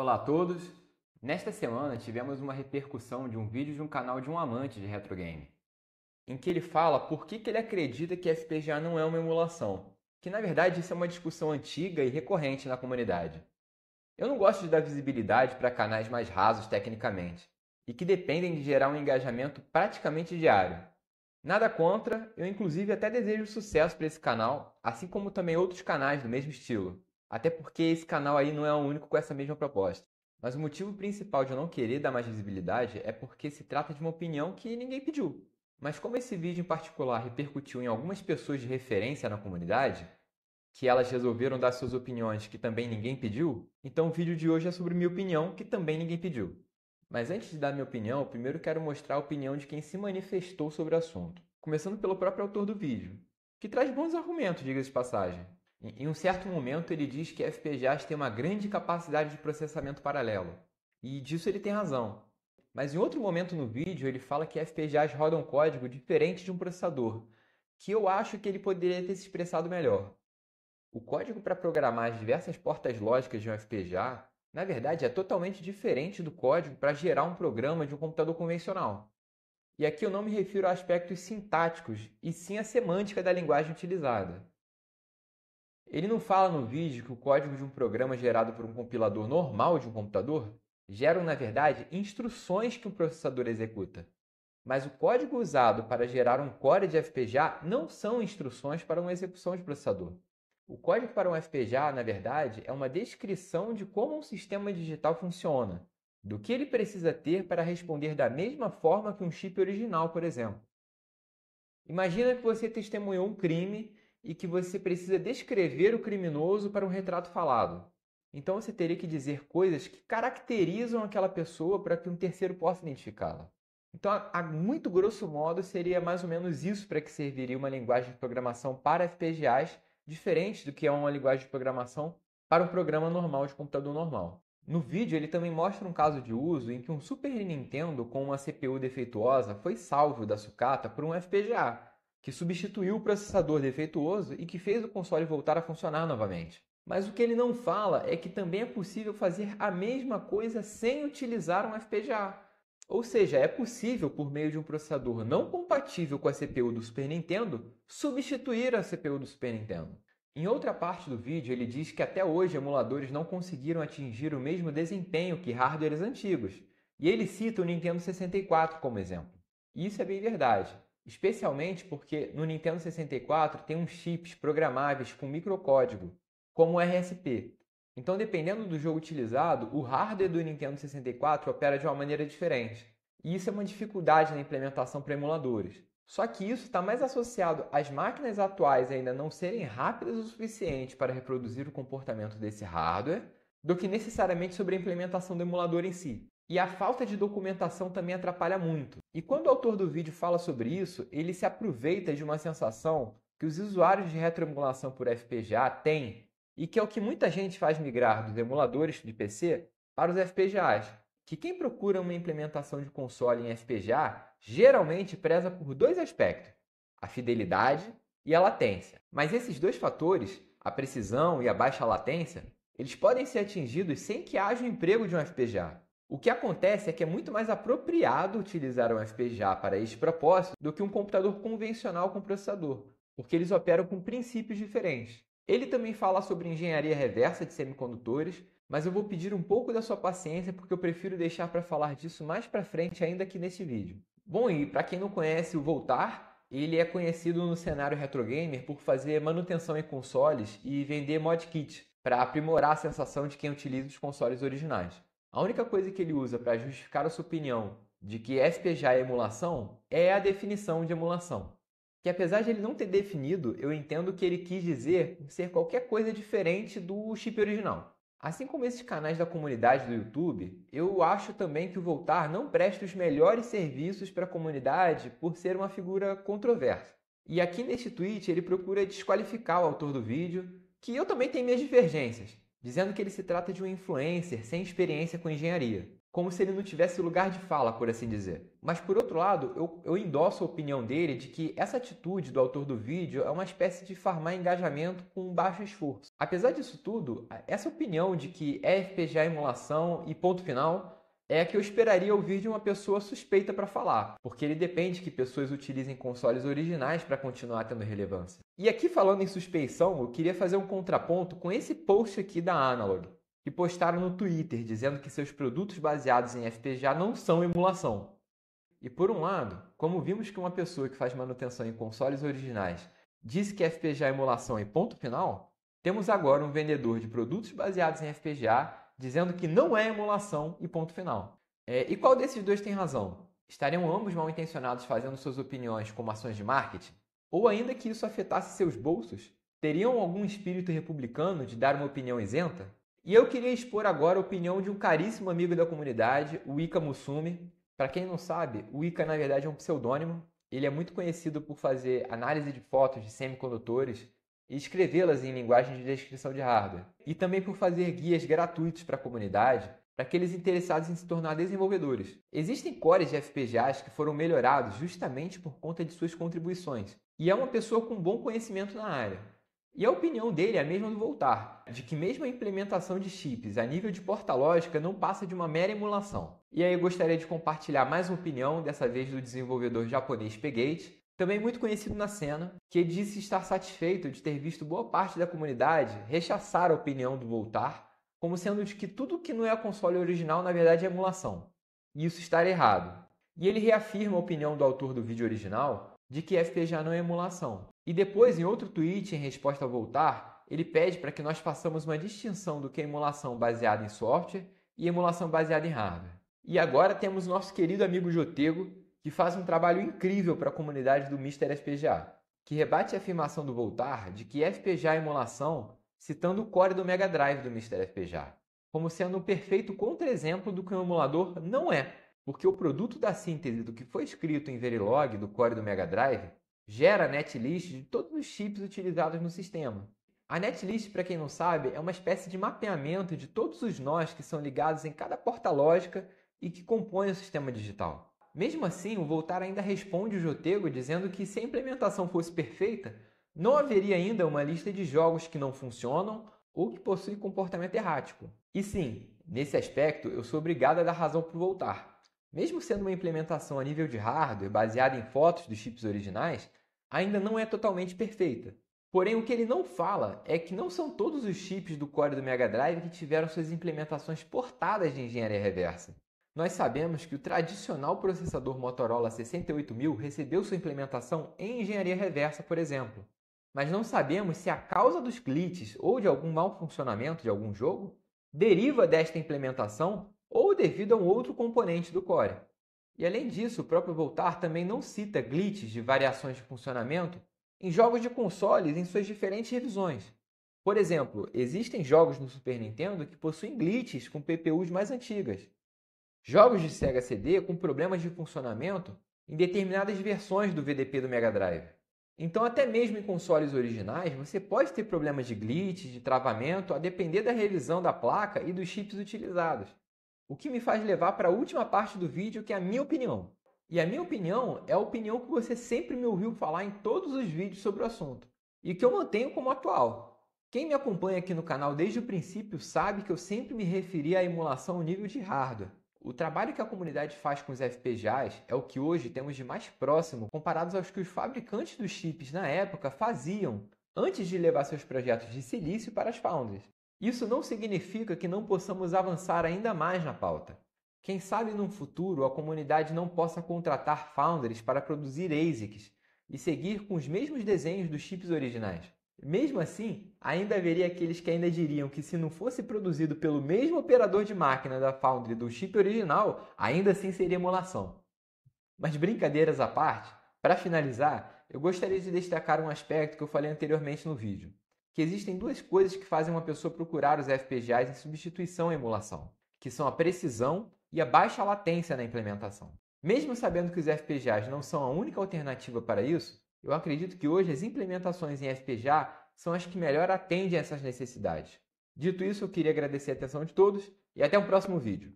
Olá a todos! Nesta semana tivemos uma repercussão de um vídeo de um canal de um amante de retrogame, em que ele fala por que, que ele acredita que FPGA não é uma emulação, que na verdade isso é uma discussão antiga e recorrente na comunidade. Eu não gosto de dar visibilidade para canais mais rasos tecnicamente, e que dependem de gerar um engajamento praticamente diário. Nada contra, eu inclusive até desejo sucesso para esse canal, assim como também outros canais do mesmo estilo. Até porque esse canal aí não é o único com essa mesma proposta. Mas o motivo principal de eu não querer dar mais visibilidade é porque se trata de uma opinião que ninguém pediu. Mas como esse vídeo em particular repercutiu em algumas pessoas de referência na comunidade, que elas resolveram dar suas opiniões que também ninguém pediu, então o vídeo de hoje é sobre minha opinião que também ninguém pediu. Mas antes de dar minha opinião, primeiro quero mostrar a opinião de quem se manifestou sobre o assunto, começando pelo próprio autor do vídeo, que traz bons argumentos, diga-se de passagem. Em um certo momento, ele diz que FPGAs têm uma grande capacidade de processamento paralelo. E disso ele tem razão. Mas em outro momento no vídeo, ele fala que FPGAs rodam código diferente de um processador, que eu acho que ele poderia ter se expressado melhor. O código para programar as diversas portas lógicas de um FPGA, na verdade, é totalmente diferente do código para gerar um programa de um computador convencional. E aqui eu não me refiro a aspectos sintáticos, e sim à semântica da linguagem utilizada. Ele não fala no vídeo que o código de um programa gerado por um compilador normal de um computador geram, na verdade, instruções que o processador executa. Mas o código usado para gerar um core de FPGA não são instruções para uma execução de processador. O código para um FPGA, na verdade, é uma descrição de como um sistema digital funciona, do que ele precisa ter para responder da mesma forma que um chip original, por exemplo. Imagina que você testemunhou um crime e que você precisa descrever o criminoso para um retrato falado. Então você teria que dizer coisas que caracterizam aquela pessoa para que um terceiro possa identificá-la. Então, a, muito grosso modo, seria mais ou menos isso para que serviria uma linguagem de programação para FPGAs, diferente do que é uma linguagem de programação para um programa normal de computador normal. No vídeo, ele também mostra um caso de uso em que um Super Nintendo com uma CPU defeituosa foi salvo da sucata por um FPGA, que substituiu o processador defeituoso e que fez o console voltar a funcionar novamente. Mas o que ele não fala é que também é possível fazer a mesma coisa sem utilizar um FPGA. Ou seja, é possível, por meio de um processador não compatível com a CPU do Super Nintendo, substituir a CPU do Super Nintendo. Em outra parte do vídeo, ele diz que até hoje emuladores não conseguiram atingir o mesmo desempenho que hardwares antigos, e ele cita o Nintendo 64 como exemplo. Isso é bem verdade especialmente porque no Nintendo 64 tem uns chips programáveis com microcódigo, como o RSP. Então, dependendo do jogo utilizado, o hardware do Nintendo 64 opera de uma maneira diferente. E isso é uma dificuldade na implementação para emuladores. Só que isso está mais associado às máquinas atuais ainda não serem rápidas o suficiente para reproduzir o comportamento desse hardware do que necessariamente sobre a implementação do emulador em si. E a falta de documentação também atrapalha muito. E quando o autor do vídeo fala sobre isso, ele se aproveita de uma sensação que os usuários de retroemulação por FPGA têm e que é o que muita gente faz migrar dos emuladores de PC para os FPGAs, que quem procura uma implementação de console em FPGA geralmente preza por dois aspectos: a fidelidade e a latência. Mas esses dois fatores, a precisão e a baixa latência, eles podem ser atingidos sem que haja o emprego de um FPGA. O que acontece é que é muito mais apropriado utilizar um FPGA para este propósito do que um computador convencional com processador, porque eles operam com princípios diferentes. Ele também fala sobre engenharia reversa de semicondutores, mas eu vou pedir um pouco da sua paciência porque eu prefiro deixar para falar disso mais para frente ainda aqui neste vídeo. Bom, e para quem não conhece o Voltar, ele é conhecido no cenário retrogamer por fazer manutenção em consoles e vender mod kits para aprimorar a sensação de quem utiliza os consoles originais. A única coisa que ele usa para justificar a sua opinião de que FPGA é emulação é a definição de emulação. Que apesar de ele não ter definido, eu entendo que ele quis dizer ser qualquer coisa diferente do chip original. Assim como esses canais da comunidade do YouTube, eu acho também que o Voltar não presta os melhores serviços para a comunidade por ser uma figura controversa. E aqui neste tweet ele procura desqualificar o autor do vídeo, que eu também tenho minhas divergências, dizendo que ele se trata de um influencer sem experiência com engenharia, como se ele não tivesse lugar de fala, por assim dizer. Mas por outro lado, eu, eu endosso a opinião dele de que essa atitude do autor do vídeo é uma espécie de farmar engajamento com baixo esforço. Apesar disso tudo, essa opinião de que é FPGA emulação e ponto final é a que eu esperaria ouvir de uma pessoa suspeita para falar, porque ele depende que pessoas utilizem consoles originais para continuar tendo relevância. E aqui falando em suspeição, eu queria fazer um contraponto com esse post aqui da Analog, que postaram no Twitter dizendo que seus produtos baseados em FPGA não são emulação. E por um lado, como vimos que uma pessoa que faz manutenção em consoles originais disse que FPGA é emulação e ponto final, temos agora um vendedor de produtos baseados em FPGA dizendo que não é emulação e ponto final. É, e qual desses dois tem razão? Estariam ambos mal intencionados fazendo suas opiniões como ações de marketing? Ou ainda que isso afetasse seus bolsos? Teriam algum espírito republicano de dar uma opinião isenta? E eu queria expor agora a opinião de um caríssimo amigo da comunidade, o Ika Musumi. Para quem não sabe, o Ika na verdade é um pseudônimo. Ele é muito conhecido por fazer análise de fotos de semicondutores e escrevê-las em linguagem de descrição de hardware, e também por fazer guias gratuitos para a comunidade para aqueles interessados em se tornar desenvolvedores. Existem cores de FPGAs que foram melhorados justamente por conta de suas contribuições, e é uma pessoa com bom conhecimento na área. E a opinião dele é a mesma do Voltar, de que mesmo a implementação de chips a nível de porta lógica não passa de uma mera emulação. E aí eu gostaria de compartilhar mais uma opinião, dessa vez do desenvolvedor japonês Pegate, também muito conhecido na cena, que disse estar satisfeito de ter visto boa parte da comunidade rechaçar a opinião do Voltar como sendo de que tudo que não é console original na verdade é emulação, e isso estar errado. E ele reafirma a opinião do autor do vídeo original de que FPGA não é emulação. E depois, em outro tweet em resposta ao Voltar, ele pede para que nós façamos uma distinção do que é emulação baseada em software e emulação baseada em hardware. E agora temos nosso querido amigo Jotego que faz um trabalho incrível para a comunidade do Mister FPGA, que rebate a afirmação do Voltar de que FPGA é emulação citando o core do Mega Drive do Mister FPGA, como sendo um perfeito contra-exemplo do que um emulador não é, porque o produto da síntese do que foi escrito em Verilog do core do Mega Drive gera a netlist de todos os chips utilizados no sistema. A netlist, para quem não sabe, é uma espécie de mapeamento de todos os nós que são ligados em cada porta lógica e que compõem o sistema digital. Mesmo assim, o Voltaire ainda responde o Jotego dizendo que se a implementação fosse perfeita, não haveria ainda uma lista de jogos que não funcionam ou que possuem comportamento errático. E sim, nesse aspecto eu sou obrigado a dar razão para o Voltaire. Mesmo sendo uma implementação a nível de hardware baseada em fotos dos chips originais, ainda não é totalmente perfeita. Porém, o que ele não fala é que não são todos os chips do core do Mega Drive que tiveram suas implementações portadas de engenharia reversa nós sabemos que o tradicional processador Motorola 68000 recebeu sua implementação em engenharia reversa, por exemplo. Mas não sabemos se a causa dos glitches ou de algum mau funcionamento de algum jogo deriva desta implementação ou devido a um outro componente do core. E além disso, o próprio Voltar também não cita glitches de variações de funcionamento em jogos de consoles em suas diferentes revisões. Por exemplo, existem jogos no Super Nintendo que possuem glitches com PPUs mais antigas, jogos de Sega CD com problemas de funcionamento em determinadas versões do VDP do Mega Drive. Então, até mesmo em consoles originais, você pode ter problemas de glitch, de travamento, a depender da revisão da placa e dos chips utilizados. O que me faz levar para a última parte do vídeo, que é a minha opinião. E a minha opinião é a opinião que você sempre me ouviu falar em todos os vídeos sobre o assunto, e que eu mantenho como atual. Quem me acompanha aqui no canal desde o princípio sabe que eu sempre me referi à emulação nível de hardware. O trabalho que a comunidade faz com os FPGAs é o que hoje temos de mais próximo comparados aos que os fabricantes dos chips na época faziam antes de levar seus projetos de silício para as foundries. Isso não significa que não possamos avançar ainda mais na pauta. Quem sabe num futuro a comunidade não possa contratar foundries para produzir ASICs e seguir com os mesmos desenhos dos chips originais. Mesmo assim, ainda haveria aqueles que ainda diriam que se não fosse produzido pelo mesmo operador de máquina da Foundry do chip original, ainda assim seria emulação. Mas brincadeiras à parte, para finalizar, eu gostaria de destacar um aspecto que eu falei anteriormente no vídeo, que existem duas coisas que fazem uma pessoa procurar os FPGAs em substituição à emulação, que são a precisão e a baixa latência na implementação. Mesmo sabendo que os FPGAs não são a única alternativa para isso, eu acredito que hoje as implementações em FPGA são as que melhor atendem essas necessidades. Dito isso, eu queria agradecer a atenção de todos e até o próximo vídeo.